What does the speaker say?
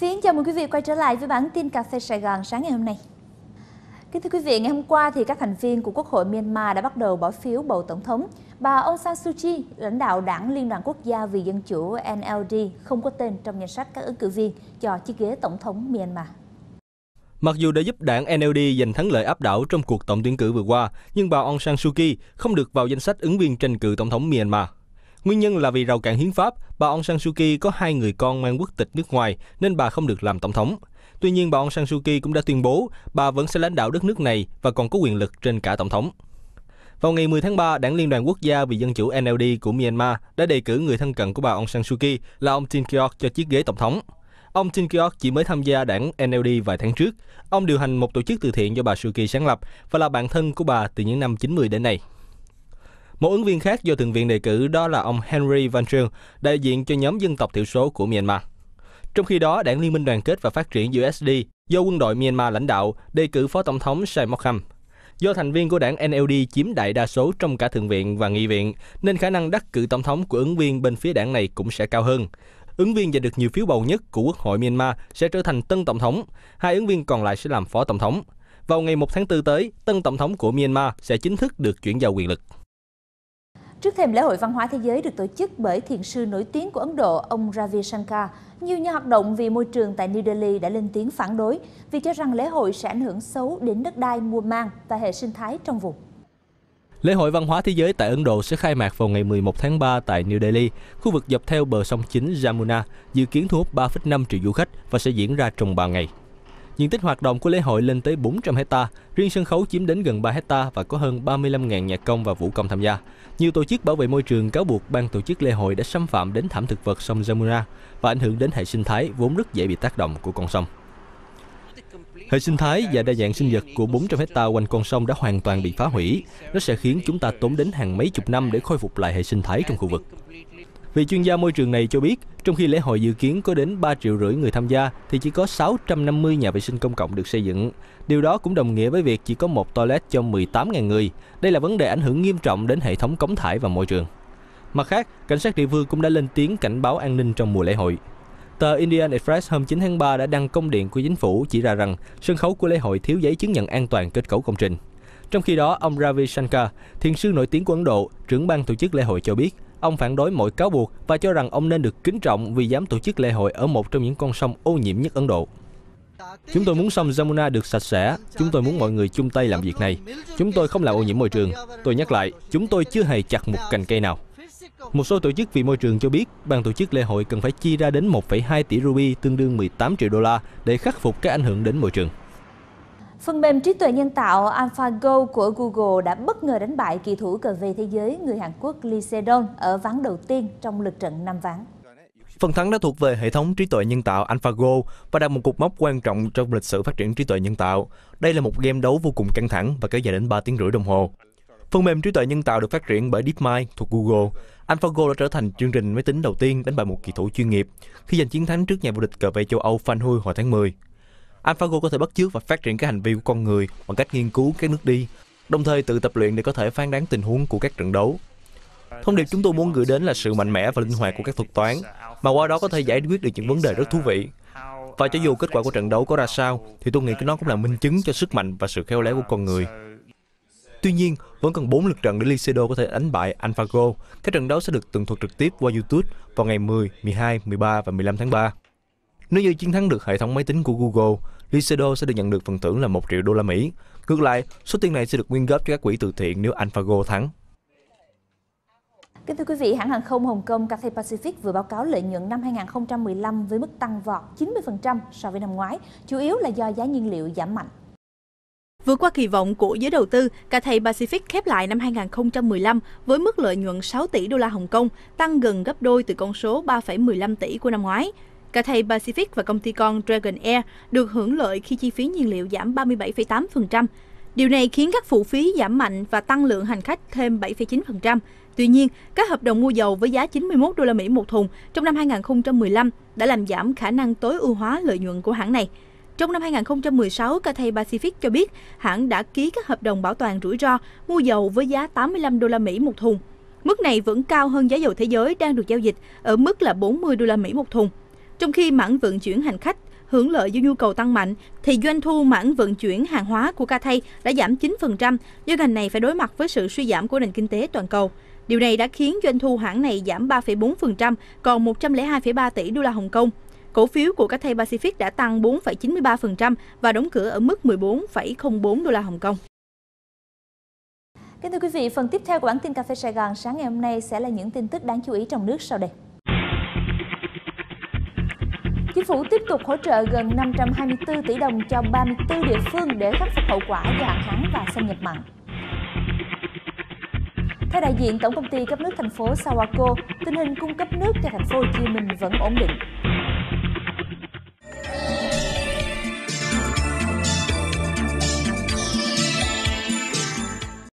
Xin chào mừng quý vị quay trở lại với bản tin Cà phê Sài Gòn sáng ngày hôm nay. Kính thưa quý vị, ngày hôm qua thì các thành viên của Quốc hội Myanmar đã bắt đầu bỏ phiếu bầu tổng thống. Bà Aung San Suu Kyi, lãnh đạo đảng Liên đoàn Quốc gia vì Dân chủ NLD, không có tên trong danh sách các ứng cử viên cho chiếc ghế tổng thống Myanmar. Mặc dù đã giúp đảng NLD giành thắng lợi áp đảo trong cuộc tổng tuyển cử vừa qua, nhưng bà Aung San Suu Kyi không được vào danh sách ứng viên tranh cử tổng thống Myanmar. Nguyên nhân là vì rào cản hiến pháp, bà Aung San Suu Kyi có hai người con mang quốc tịch nước ngoài nên bà không được làm tổng thống. Tuy nhiên, bà Aung San Suu Kyi cũng đã tuyên bố bà vẫn sẽ lãnh đạo đất nước này và còn có quyền lực trên cả tổng thống. Vào ngày 10 tháng 3, Đảng Liên đoàn Quốc gia vì Dân chủ NLD của Myanmar đã đề cử người thân cận của bà Aung San Suu Kyi là ông Tin Kiok cho chiếc ghế tổng thống. Ông Tin Kiok chỉ mới tham gia đảng NLD vài tháng trước. Ông điều hành một tổ chức từ thiện do bà Suu Kyi sáng lập và là bạn thân của bà từ những năm 90 đến nay. Một ứng viên khác do Thượng viện đề cử đó là ông Henry Van Trương, đại diện cho nhóm dân tộc thiểu số của Myanmar. Trong khi đó, Đảng Liên minh Đoàn kết và Phát triển USD do quân đội Myanmar lãnh đạo đề cử Phó Tổng thống Sai Mokham. Do thành viên của đảng NLD chiếm đại đa số trong cả Thượng viện và Nghị viện, nên khả năng đắc cử Tổng thống của ứng viên bên phía đảng này cũng sẽ cao hơn. Ứng viên giành được nhiều phiếu bầu nhất của Quốc hội Myanmar sẽ trở thành tân Tổng thống, hai ứng viên còn lại sẽ làm Phó Tổng thống. Vào ngày 1 tháng 4 tới, tân Tổng thống của Myanmar sẽ chính thức được chuyển giao quyền lực. Trước thêm lễ hội văn hóa thế giới được tổ chức bởi thiền sư nổi tiếng của Ấn Độ, ông Ravi Shankar, nhiều nhà hoạt động vì môi trường tại New Delhi đã lên tiếng phản đối vì cho rằng lễ hội sẽ ảnh hưởng xấu đến đất đai mùa màng và hệ sinh thái trong vùng. Lễ hội văn hóa thế giới tại Ấn Độ sẽ khai mạc vào ngày 11 tháng 3 tại New Delhi, khu vực dọc theo bờ sông chính Jamuna, dự kiến thu hút 3,5 triệu du khách và sẽ diễn ra trong 3 ngày. Diện tích hoạt động của lễ hội lên tới 400 hecta, riêng sân khấu chiếm đến gần 3 hecta và có hơn 35.000 nhạc công và vũ công tham gia. Nhiều tổ chức bảo vệ môi trường cáo buộc ban tổ chức lễ hội đã xâm phạm đến thảm thực vật sông Jamuna và ảnh hưởng đến hệ sinh thái vốn rất dễ bị tác động của con sông. Hệ sinh thái và đa dạng sinh vật của 400 hecta quanh con sông đã hoàn toàn bị phá hủy. Nó sẽ khiến chúng ta tốn đến hàng mấy chục năm để khôi phục lại hệ sinh thái trong khu vực. Vị chuyên gia môi trường này cho biết, trong khi lễ hội dự kiến có đến 3 triệu rưỡi người tham gia, thì chỉ có 650 nhà vệ sinh công cộng được xây dựng. Điều đó cũng đồng nghĩa với việc chỉ có một toilet cho 18.000 người. Đây là vấn đề ảnh hưởng nghiêm trọng đến hệ thống cống thải và môi trường. Mặt khác, cảnh sát địa phương cũng đã lên tiếng cảnh báo an ninh trong mùa lễ hội. Tờ Indian Express hôm 9 tháng 3 đã đăng công điện của chính phủ chỉ ra rằng sân khấu của lễ hội thiếu giấy chứng nhận an toàn kết cấu công trình. Trong khi đó, ông Ravi Shankar, thiền sư nổi tiếng của Ấn Độ, trưởng ban tổ chức lễ hội cho biết, Ông phản đối mọi cáo buộc và cho rằng ông nên được kính trọng vì dám tổ chức lễ hội ở một trong những con sông ô nhiễm nhất Ấn Độ. Chúng tôi muốn sông Jamuna được sạch sẽ, chúng tôi muốn mọi người chung tay làm việc này. Chúng tôi không làm ô nhiễm môi trường. Tôi nhắc lại, chúng tôi chưa hề chặt một cành cây nào. Một số tổ chức vì môi trường cho biết, ban tổ chức lễ hội cần phải chi ra đến 1,2 tỷ ruby tương đương 18 triệu đô la để khắc phục các ảnh hưởng đến môi trường. Phần mềm trí tuệ nhân tạo AlphaGo của Google đã bất ngờ đánh bại kỳ thủ cờ vây thế giới người Hàn Quốc Lee Sedol ở ván đầu tiên trong lượt trận 5 ván. Phần thắng đã thuộc về hệ thống trí tuệ nhân tạo AlphaGo và đạt một cột mốc quan trọng trong lịch sử phát triển trí tuệ nhân tạo. Đây là một game đấu vô cùng căng thẳng và kéo dài đến 3 tiếng rưỡi đồng hồ. Phần mềm trí tuệ nhân tạo được phát triển bởi DeepMind thuộc Google. AlphaGo đã trở thành chương trình máy tính đầu tiên đánh bại một kỳ thủ chuyên nghiệp khi giành chiến thắng trước nhà vô địch cờ vây châu Âu Fan Hui hồi tháng 10. AlphaGo có thể bắt chước và phát triển các hành vi của con người bằng cách nghiên cứu các nước đi, đồng thời tự tập luyện để có thể phán đoán tình huống của các trận đấu. Thông điệp chúng tôi muốn gửi đến là sự mạnh mẽ và linh hoạt của các thuật toán, mà qua đó có thể giải quyết được những vấn đề rất thú vị. Và cho dù kết quả của trận đấu có ra sao, thì tôi nghĩ cái nó cũng là minh chứng cho sức mạnh và sự khéo léo của con người. Tuy nhiên, vẫn cần 4 lượt trận để Licedo có thể đánh bại AlphaGo. Các trận đấu sẽ được tường thuật trực tiếp qua YouTube vào ngày 10, 12, 13 và 15 tháng 3. Nếu như chiến thắng được hệ thống máy tính của Google, Licedo sẽ được nhận được phần thưởng là 1 triệu đô la Mỹ. Ngược lại, số tiền này sẽ được quyên góp cho các quỹ từ thiện nếu AlphaGo thắng. Kính thưa quý vị, hãng hàng không Hồng Kông Cathay Pacific vừa báo cáo lợi nhuận năm 2015 với mức tăng vọt 90% so với năm ngoái, chủ yếu là do giá nhiên liệu giảm mạnh. Vượt qua kỳ vọng của giới đầu tư, Cathay Pacific khép lại năm 2015 với mức lợi nhuận 6 tỷ đô la Hồng Kông, tăng gần gấp đôi từ con số 3,15 tỷ của năm ngoái. Cả thầy Pacific và công ty con Dragon Air được hưởng lợi khi chi phí nhiên liệu giảm 37,8%. Điều này khiến các phụ phí giảm mạnh và tăng lượng hành khách thêm 7,9%. Tuy nhiên, các hợp đồng mua dầu với giá 91 đô la Mỹ một thùng trong năm 2015 đã làm giảm khả năng tối ưu hóa lợi nhuận của hãng này. Trong năm 2016, Cathay Pacific cho biết hãng đã ký các hợp đồng bảo toàn rủi ro mua dầu với giá 85 đô la Mỹ một thùng. Mức này vẫn cao hơn giá dầu thế giới đang được giao dịch ở mức là 40 đô la Mỹ một thùng. Trong khi mảng vận chuyển hành khách hưởng lợi do nhu cầu tăng mạnh, thì doanh thu mảng vận chuyển hàng hóa của Cathay đã giảm 9% do ngành này phải đối mặt với sự suy giảm của nền kinh tế toàn cầu. Điều này đã khiến doanh thu hãng này giảm 3,4%, còn 102,3 tỷ đô la Hồng Kông. Cổ phiếu của Cathay Pacific đã tăng 4,93% và đóng cửa ở mức 14,04 đô la Hồng Kông. Kính thưa quý vị, phần tiếp theo của bản tin Cà phê Sài Gòn sáng ngày hôm nay sẽ là những tin tức đáng chú ý trong nước sau đây. Chính phủ tiếp tục hỗ trợ gần 524 tỷ đồng cho 34 địa phương để khắc phục hậu quả do hạn hán và xâm nhập mặn. Theo đại diện Tổng công ty cấp nước thành phố Sawako, tình hình cung cấp nước cho thành phố Hồ Chí Minh vẫn ổn định.